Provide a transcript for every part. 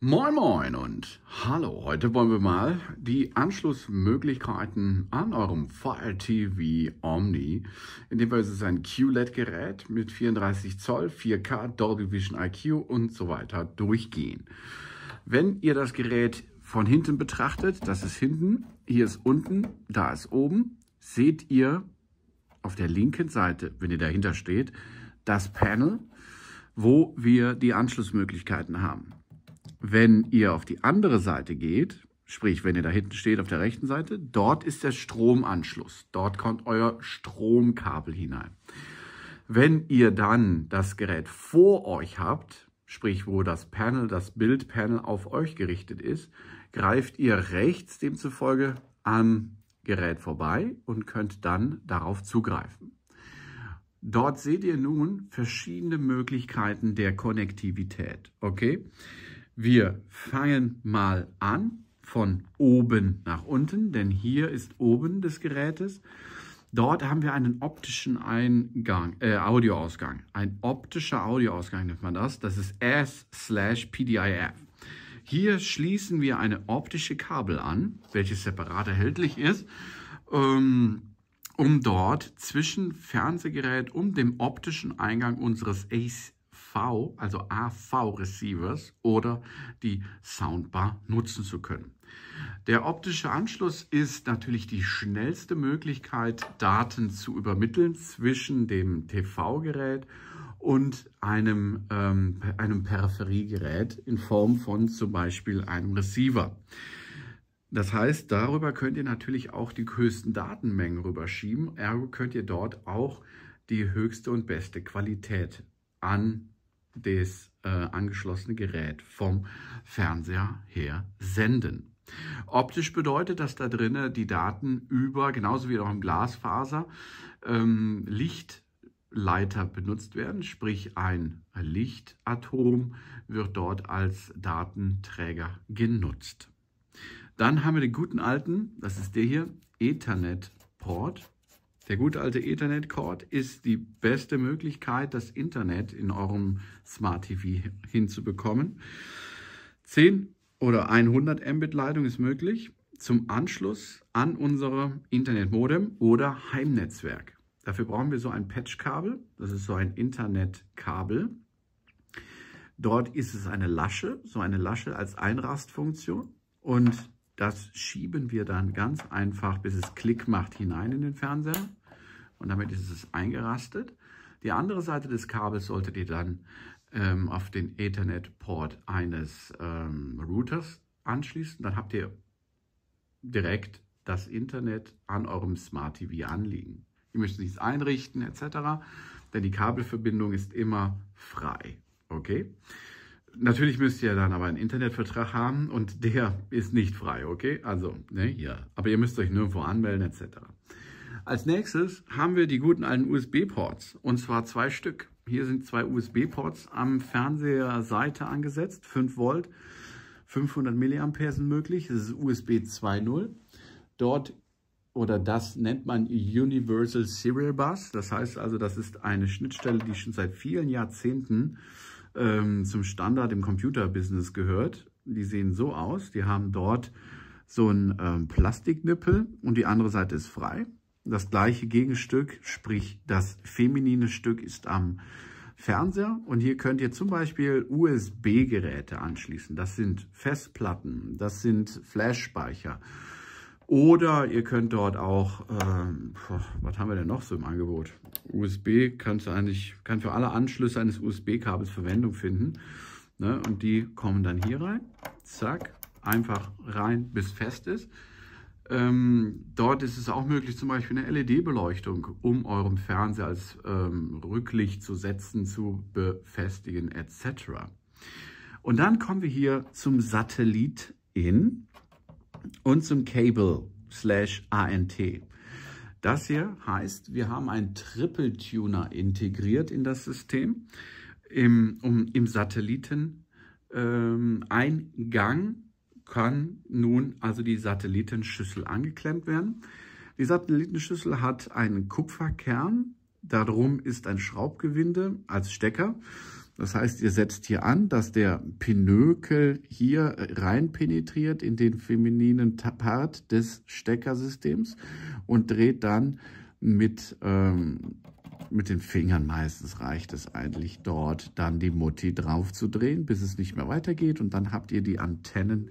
Moin Moin und hallo, heute wollen wir mal die Anschlussmöglichkeiten an eurem Fire TV Omni, indem wir es ist ein QLED-Gerät mit 34 Zoll, 4K, Dolby Vision IQ und so weiter durchgehen. Wenn ihr das Gerät von hinten betrachtet, das ist hinten, hier ist unten, da ist oben, seht ihr auf der linken Seite, wenn ihr dahinter steht, das Panel, wo wir die Anschlussmöglichkeiten haben. Wenn ihr auf die andere Seite geht, sprich wenn ihr da hinten steht auf der rechten Seite, dort ist der Stromanschluss. Dort kommt euer Stromkabel hinein. Wenn ihr dann das Gerät vor euch habt, sprich wo das Panel, das Bildpanel auf euch gerichtet ist, greift ihr rechts demzufolge am Gerät vorbei und könnt dann darauf zugreifen. Dort seht ihr nun verschiedene Möglichkeiten der Konnektivität. Okay? Wir fangen mal an von oben nach unten, denn hier ist oben des Gerätes. Dort haben wir einen optischen Eingang, äh, Audioausgang. Ein optischer Audioausgang nennt man das. Das ist S slash PDIF. Hier schließen wir eine optische Kabel an, welches separat erhältlich ist, ähm, um dort zwischen Fernsehgerät und dem optischen Eingang unseres AC also AV-Receivers oder die Soundbar nutzen zu können. Der optische Anschluss ist natürlich die schnellste Möglichkeit, Daten zu übermitteln zwischen dem TV-Gerät und einem, ähm, einem Peripheriegerät in Form von zum Beispiel einem Receiver. Das heißt, darüber könnt ihr natürlich auch die höchsten Datenmengen rüberschieben. Ergo könnt ihr dort auch die höchste und beste Qualität an das äh, angeschlossene Gerät vom Fernseher her senden. Optisch bedeutet dass da drinnen die Daten über, genauso wie auch im Glasfaser, ähm, Lichtleiter benutzt werden, sprich ein Lichtatom wird dort als Datenträger genutzt. Dann haben wir den guten alten, das ist der hier, Ethernet-Port. Der gute alte Ethernet-Cord ist die beste Möglichkeit, das Internet in eurem Smart TV hinzubekommen. 10 oder 100 Mbit Leitung ist möglich zum Anschluss an unsere Internetmodem oder Heimnetzwerk. Dafür brauchen wir so ein Patchkabel, das ist so ein Internetkabel. Dort ist es eine Lasche, so eine Lasche als Einrastfunktion und das schieben wir dann ganz einfach, bis es Klick macht, hinein in den Fernseher und damit ist es eingerastet. Die andere Seite des Kabels solltet ihr dann ähm, auf den Ethernet-Port eines ähm, Routers anschließen. Dann habt ihr direkt das Internet an eurem Smart TV anliegen. Ihr müsst nichts einrichten etc., denn die Kabelverbindung ist immer frei. Okay? Natürlich müsst ihr dann aber einen Internetvertrag haben und der ist nicht frei, okay? Also, ne, hier. Aber ihr müsst euch nirgendwo anmelden etc. Als nächstes haben wir die guten alten USB-Ports und zwar zwei Stück. Hier sind zwei USB-Ports am Fernseherseite angesetzt, 5 Volt, 500 mA sind möglich. Das ist USB 2.0. Dort oder das nennt man Universal Serial Bus. Das heißt also, das ist eine Schnittstelle, die schon seit vielen Jahrzehnten ähm, zum Standard im Computer-Business gehört. Die sehen so aus. Die haben dort so einen ähm, Plastiknippel und die andere Seite ist frei. Das gleiche Gegenstück, sprich das feminine Stück, ist am Fernseher. Und hier könnt ihr zum Beispiel USB-Geräte anschließen. Das sind Festplatten, das sind Flash-Speicher. Oder ihr könnt dort auch, ähm, was haben wir denn noch so im Angebot? USB kannst du eigentlich, kann für alle Anschlüsse eines USB-Kabels Verwendung finden. Ne? Und die kommen dann hier rein. Zack, einfach rein, bis fest ist. Ähm, dort ist es auch möglich, zum Beispiel eine LED-Beleuchtung um eurem Fernseher als ähm, Rücklicht zu setzen, zu befestigen etc. Und dann kommen wir hier zum Satellit in und zum Cable slash ANT. Das hier heißt, wir haben einen Triple Tuner integriert in das System. Im, um, im Satelliten ähm, ein kann nun also die Satellitenschüssel angeklemmt werden. Die Satellitenschüssel hat einen Kupferkern, darum ist ein Schraubgewinde als Stecker. Das heißt, ihr setzt hier an, dass der Pinökel hier rein penetriert in den femininen Part des Steckersystems und dreht dann mit, ähm, mit den Fingern meistens reicht es eigentlich dort, dann die Mutti drauf zu drehen, bis es nicht mehr weitergeht und dann habt ihr die Antennen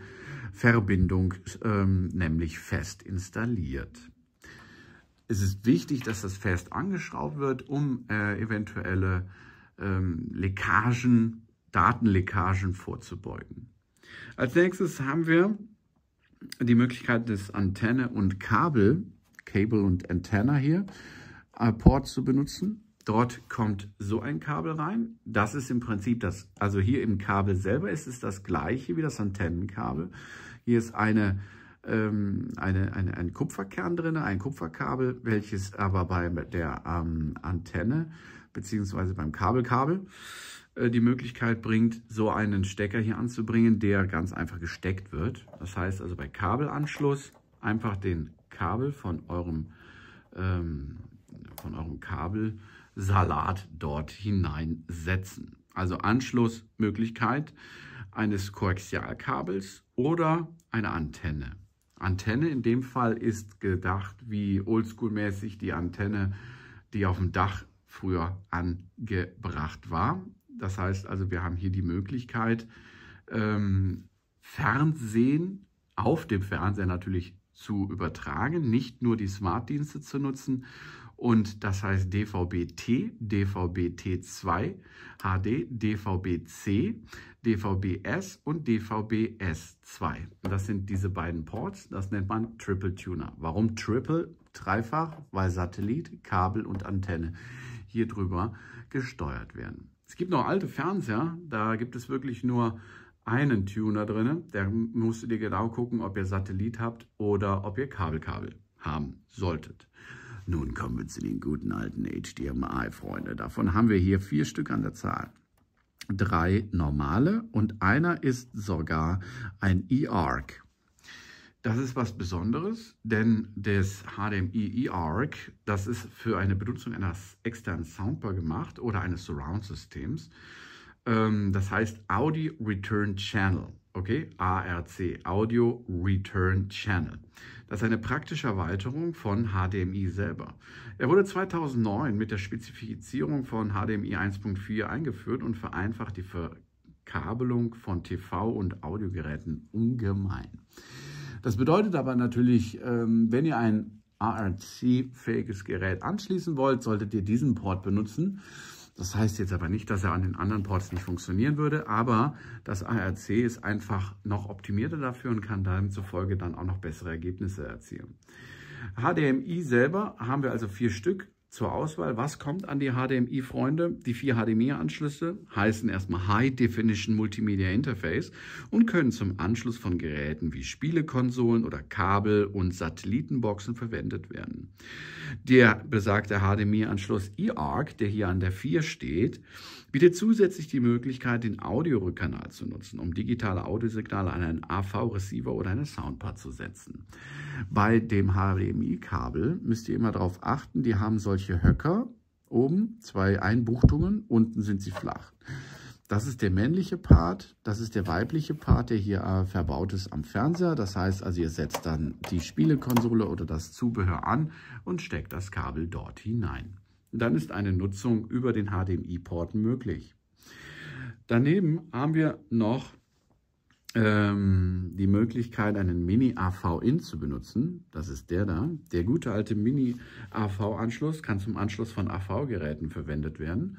Verbindung ähm, nämlich fest installiert. Es ist wichtig, dass das fest angeschraubt wird, um äh, eventuelle ähm, Leckagen, Datenleckagen vorzubeugen. Als nächstes haben wir die Möglichkeit des Antenne und Kabel, Cable und Antenne hier, äh, Port zu benutzen. Dort kommt so ein Kabel rein. Das ist im Prinzip das, also hier im Kabel selber ist es das gleiche wie das Antennenkabel. Hier ist eine, ähm, eine, eine, ein Kupferkern drin, ein Kupferkabel, welches aber bei der ähm, Antenne bzw. beim Kabelkabel äh, die Möglichkeit bringt, so einen Stecker hier anzubringen, der ganz einfach gesteckt wird. Das heißt also bei Kabelanschluss einfach den Kabel von eurem, ähm, von eurem Kabel Salat dort hineinsetzen. Also Anschlussmöglichkeit eines Koaxialkabels oder eine Antenne. Antenne in dem Fall ist gedacht wie oldschool-mäßig die Antenne, die auf dem Dach früher angebracht war. Das heißt also, wir haben hier die Möglichkeit, ähm, Fernsehen auf dem Fernseher natürlich zu übertragen, nicht nur die Smart-Dienste zu nutzen, und das heißt DVB-T, DVB-T2, HD, DVB-C, DVB-S und DVB-S2. Das sind diese beiden Ports, das nennt man Triple Tuner. Warum Triple? Dreifach, weil Satellit, Kabel und Antenne hier drüber gesteuert werden. Es gibt noch alte Fernseher, da gibt es wirklich nur einen Tuner drin. Da musst du dir genau gucken, ob ihr Satellit habt oder ob ihr Kabelkabel -Kabel haben solltet. Nun kommen wir zu den guten alten HDMI-Freunde. Davon haben wir hier vier Stück an der Zahl. Drei normale und einer ist sogar ein eARC. Das ist was Besonderes, denn das HDMI eARC, das ist für eine Benutzung eines externen Soundbar gemacht oder eines Surround-Systems. Ähm, das heißt Audi Return Channel okay, ARC, Audio Return Channel. Das ist eine praktische Erweiterung von HDMI selber. Er wurde 2009 mit der Spezifizierung von HDMI 1.4 eingeführt und vereinfacht die Verkabelung von TV- und Audiogeräten ungemein. Das bedeutet aber natürlich, ähm, wenn ihr ein ARC-fähiges Gerät anschließen wollt, solltet ihr diesen Port benutzen. Das heißt jetzt aber nicht, dass er an den anderen Ports nicht funktionieren würde, aber das ARC ist einfach noch optimierter dafür und kann demzufolge dann auch noch bessere Ergebnisse erzielen. HDMI selber haben wir also vier Stück, zur Auswahl, was kommt an die HDMI-Freunde. Die vier HDMI-Anschlüsse heißen erstmal High Definition Multimedia Interface und können zum Anschluss von Geräten wie Spielekonsolen oder Kabel- und Satellitenboxen verwendet werden. Der besagte HDMI-Anschluss eARC, der hier an der 4 steht, bietet zusätzlich die Möglichkeit, den Audiorückkanal zu nutzen, um digitale Audiosignale an einen AV-Receiver oder eine Soundpad zu setzen. Bei dem HDMI-Kabel müsst ihr immer darauf achten, die haben solche solche Höcker oben, zwei Einbuchtungen, unten sind sie flach. Das ist der männliche Part, das ist der weibliche Part, der hier äh, verbaut ist am Fernseher. Das heißt also, ihr setzt dann die Spielekonsole oder das Zubehör an und steckt das Kabel dort hinein. Dann ist eine Nutzung über den HDMI-Port möglich. Daneben haben wir noch ähm, die Möglichkeit, einen Mini-AV-In zu benutzen. Das ist der da. Der gute alte Mini-AV-Anschluss kann zum Anschluss von AV-Geräten verwendet werden,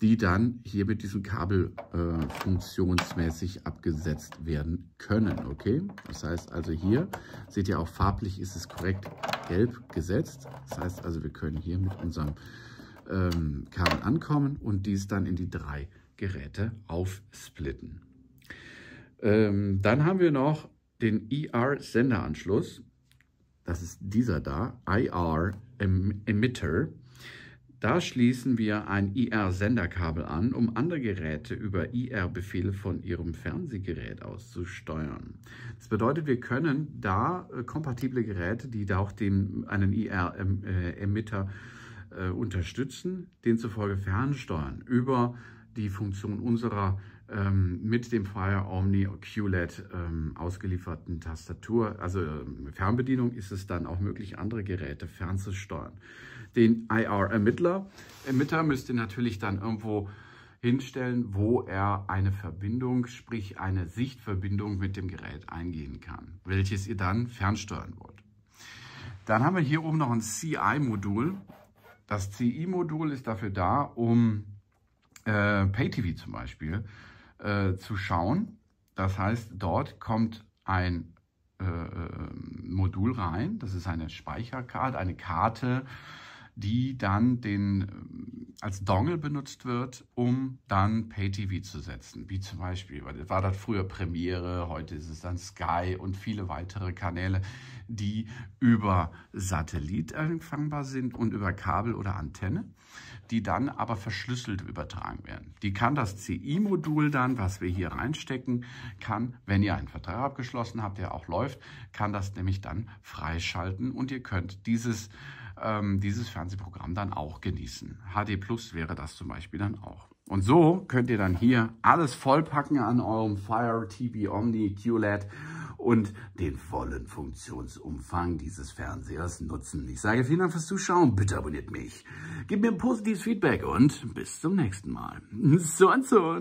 die dann hier mit diesem Kabel äh, funktionsmäßig abgesetzt werden können. Okay, das heißt also hier, seht ihr auch farblich ist es korrekt gelb gesetzt. Das heißt also, wir können hier mit unserem ähm, Kabel ankommen und dies dann in die drei Geräte aufsplitten. Ähm, dann haben wir noch den IR-Senderanschluss. E das ist dieser da, IR-Emitter. Da schließen wir ein IR-Senderkabel e an, um andere Geräte über IR-Befehle e von Ihrem Fernsehgerät aus zu steuern. Das bedeutet, wir können da äh, kompatible Geräte, die da auch den, einen IR-Emitter äh, äh, unterstützen, denzufolge fernsteuern über die Funktion unserer ähm, mit dem Fire Omni QLED ähm, ausgelieferten Tastatur, also ähm, Fernbedienung, ist es dann auch möglich, andere Geräte fernzusteuern. Den IR-Ermittler Ermitter müsst ihr natürlich dann irgendwo hinstellen, wo er eine Verbindung, sprich eine Sichtverbindung mit dem Gerät eingehen kann, welches ihr dann fernsteuern wollt. Dann haben wir hier oben noch ein CI-Modul. Das CI-Modul ist dafür da, um äh, PayTV zum Beispiel äh, zu schauen. Das heißt, dort kommt ein äh, äh Modul rein, das ist eine Speicherkarte, eine Karte, die dann den, ähm, als Dongle benutzt wird, um dann Pay-TV zu setzen. Wie zum Beispiel, war das früher Premiere, heute ist es dann Sky und viele weitere Kanäle, die über Satellit empfangbar sind und über Kabel oder Antenne, die dann aber verschlüsselt übertragen werden. Die kann das CI-Modul dann, was wir hier reinstecken, kann, wenn ihr einen Vertrag abgeschlossen habt, der auch läuft, kann das nämlich dann freischalten und ihr könnt dieses ähm, dieses Fernsehprogramm dann auch genießen. HD Plus wäre das zum Beispiel dann auch. Und so könnt ihr dann hier alles vollpacken an eurem Fire TV Omni QLED und den vollen Funktionsumfang dieses Fernsehers nutzen. Ich sage vielen Dank fürs Zuschauen. Bitte abonniert mich. Gebt mir ein positives Feedback und bis zum nächsten Mal. So und so.